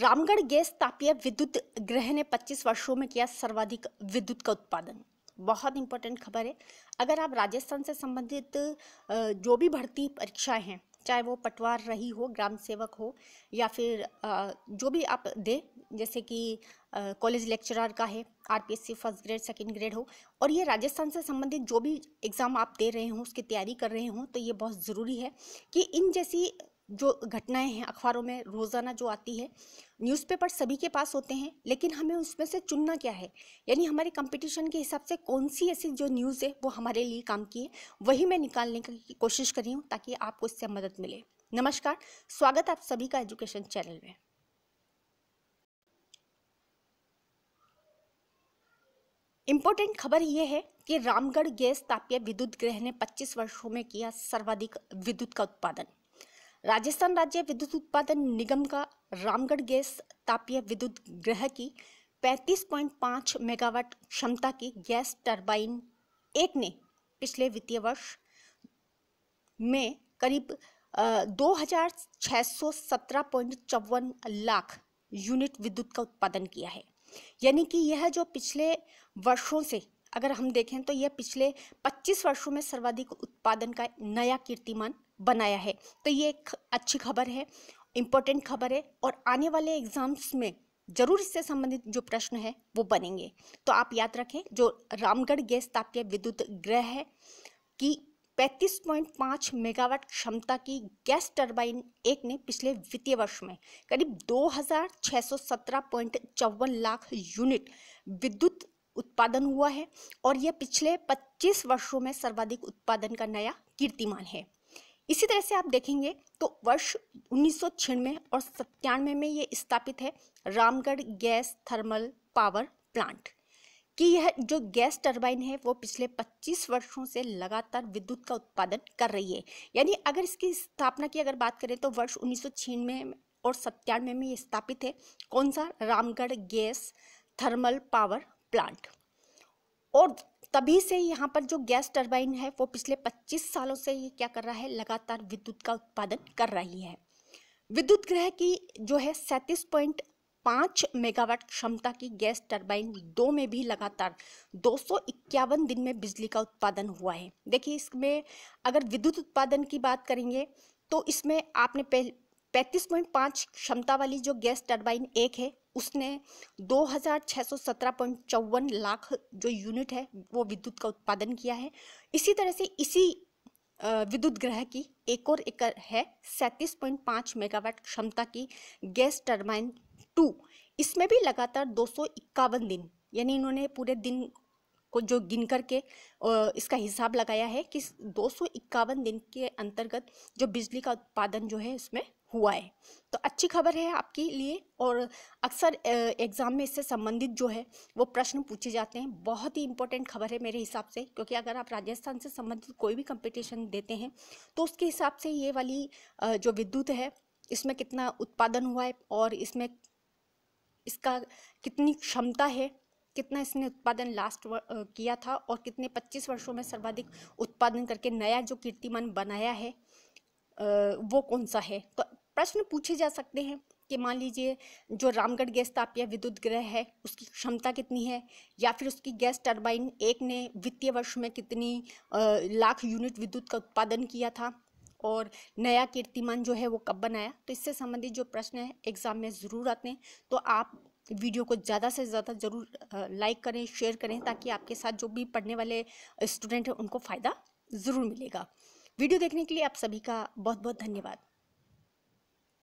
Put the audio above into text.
Ramgarh gas तापीय विद्युत गृह ने 25 वर्षों में किया सर्वाधिक विद्युत का उत्पादन बहुत इंपॉर्टेंट खबर है अगर आप राजस्थान से संबंधित जो भी भर्ती परीक्षाएं हैं चाहे वो पटवार रही हो ग्राम सेवक हो या फिर जो भी आप दे जैसे कि कॉलेज लेक्चरर का है RPSC first grade second grade हो और ये राजस्थान से संबंधित जो भी एग्ज़ाम आप दे रहे हों उसकी तैयारी कर रहे हों तो ये बहुत ज़रूरी है कि इन जैसी जो घटनाएं हैं अखबारों में रोज़ाना जो आती है न्यूज़पेपर सभी के पास होते हैं लेकिन हमें उसमें से चुनना क्या है यानी हमारे कंपटीशन के हिसाब से कौन सी ऐसी जो न्यूज़ है वो हमारे लिए काम की है वही मैं निकालने की कोशिश कर रही हूँ ताकि आपको इससे मदद मिले नमस्कार स्वागत आप सभी का एजुकेशन चैनल में इम्पोर्टेंट खबर यह है कि रामगढ़ गैस तापीय विद्युत गृह ने 25 वर्षों में किया सर्वाधिक विद्युत का उत्पादन राजस्थान राज्य विद्युत उत्पादन निगम का रामगढ़ गैस तापीय विद्युत गृह की 35.5 मेगावाट क्षमता की गैस टरबाइन एक ने पिछले वित्तीय वर्ष में करीब दो लाख यूनिट विद्युत का उत्पादन किया है यानी कि यह जो पिछले वर्षों से अगर हम देखें तो यह पिछले 25 वर्षों में सर्वाधिक उत्पादन का नया कीर्तिमान बनाया है तो ये एक अच्छी खबर है इम्पोर्टेंट खबर है और आने वाले एग्ज़ाम्स में जरूर इससे संबंधित जो प्रश्न है वो बनेंगे तो आप याद रखें जो रामगढ़ गैस तापीय विद्युत ग्रह है कि 35.5 मेगावाट क्षमता की गैस टरबाइन एक ने पिछले वित्तीय वर्ष में करीब 2,617.54 लाख यूनिट विद्युत उत्पादन हुआ है और यह पिछले 25 वर्षों में सर्वाधिक उत्पादन का नया कीर्तिमान है इसी तरह से आप देखेंगे तो वर्ष उन्नीस छियानवे और सत्तानवे में ये स्थापित है Ramgarh gas thermal power plant कि यह जो गैस टरबाइन है वो पिछले 25 वर्षों से लगातार विद्युत का उत्पादन कर रही है यानी अगर इसकी स्थापना की अगर बात करें तो वर्ष उन्नीस में और सत्तानवे में ये स्थापित है कौन सा Ramgarh gas thermal power plant और तभी से यहाँ पर जो गैस टरबाइन है वो पिछले 25 सालों से ये क्या कर रहा है लगातार विद्युत का उत्पादन कर रही है विद्युत ग्रह की जो है सैंतीस पॉइंट पाँच मेगावाट क्षमता की गैस टरबाइन दो में भी लगातार दो दिन में बिजली का उत्पादन हुआ है देखिए इसमें अगर विद्युत उत्पादन की बात करेंगे तो इसमें आपने पैंतीस पॉइंट पाँच क्षमता वाली जो गैस टरबाइन एक है उसने 2617.54 लाख जो यूनिट है वो विद्युत का उत्पादन किया है इसी तरह से इसी विद्युत ग्रह की एक और एकड़ है 37.5 मेगावाट क्षमता की गैस टर्माइन टू इसमें भी लगातार दो दिन यानी इन्होंने पूरे दिन को जो गिन करके इसका हिसाब लगाया है कि दो दिन के अंतर्गत जो बिजली का उत्पादन जो है इसमें हुआ है तो अच्छी खबर है आपके लिए और अक्सर एग्ज़ाम में इससे संबंधित जो है वो प्रश्न पूछे जाते हैं बहुत ही इंपॉर्टेंट खबर है मेरे हिसाब से क्योंकि अगर आप राजस्थान से संबंधित कोई भी कंपटीशन देते हैं तो उसके हिसाब से ये वाली जो विद्युत है इसमें कितना उत्पादन हुआ है और इसमें इसका कितनी क्षमता है कितना इसने उत्पादन लास्ट किया था और कितने 25 वर्षों में सर्वाधिक उत्पादन करके नया जो कीर्तिमान बनाया है वो कौन सा है तो प्रश्न पूछे जा सकते हैं कि मान लीजिए जो रामगढ़ गैस तापीय विद्युत गृह है उसकी क्षमता कितनी है या फिर उसकी गैस टरबाइन एक ने वित्तीय वर्ष में कितनी लाख यूनिट विद्युत का उत्पादन किया था और नया कीर्तिमान जो है वो कब बनाया तो इससे संबंधित जो प्रश्न है एग्ज़ाम में ज़रूर आते हैं तो आप वीडियो को ज़्यादा से ज़्यादा ज़रूर लाइक करें शेयर करें ताकि आपके साथ जो भी पढ़ने वाले स्टूडेंट हैं उनको फ़ायदा ज़रूर मिलेगा वीडियो देखने के लिए आप सभी का बहुत बहुत धन्यवाद